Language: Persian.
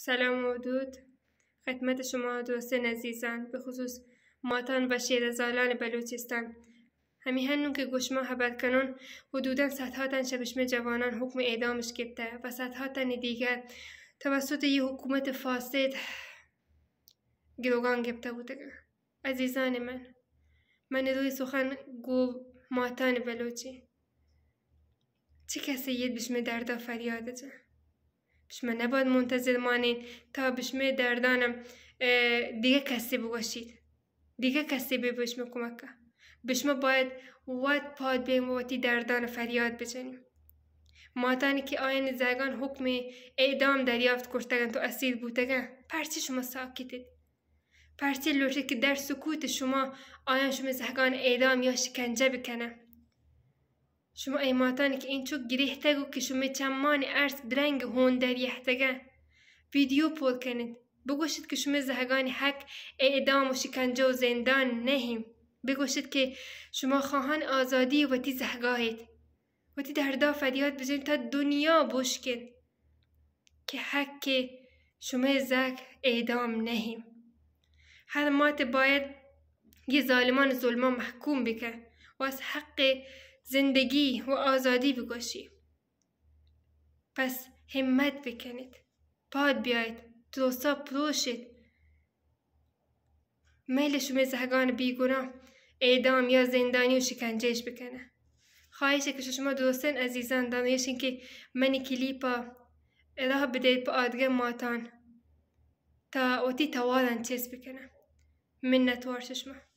سلام و خدمت شما دوستان عزیزان به خصوص ماتان و شیرزالان بلوچستان هنون که گوشما خبر کنون حدودا صدها تن شبشم جوانان حکم اعدامش گرفته و صدها تن دیگر توسط یه حکومت فاسد گروگان گرفته بوده عزیزان من من روی سخن گو ماتان بلوچی چه کسی ید بشم دردا فریاده جا شما نباید منتظر مانین تا بشمه دردانم دیگه کسی بگوشید دیگه کسی به بشمه کمک که بشمه باید وقت پاد بیم و دردان فریاد بجنیم ماتانی که آین زگان حکم اعدام دریافت کرتگن تو اسیر بودگن پرچه شما ساکتید پرچه لوشه که در سکوت شما آین شما زگان اعدام یا شکنجه بکنه شما ایماتانی که این چوک گریه تگو که شما چمان ارس درنگ هون در تگه ویدیو پول کنید بگوشید که شما زهگان حق اعدام و شکنجه و زندان نهیم بگوشید که شما خواهان آزادی و تی زهگاهید و تی دردا فریاد بزنید تا دنیا بوشکن که حق شما زهگ اعدام نهیم هر مات باید یه ظالمان ظلمان محکوم بکن و از حق زندگی و آزادی بگوشی پس همت بکنید پاد بیاید دوستا پروشید شما زهگان بیگناه اعدام یا زندانی و شکنجهش بکنه خواهش که شما دوستان عزیزان دانویشین که منی کلیپا راه بدهید به آدگه ماتان تا اوتی توالن چیز بکنه. من وار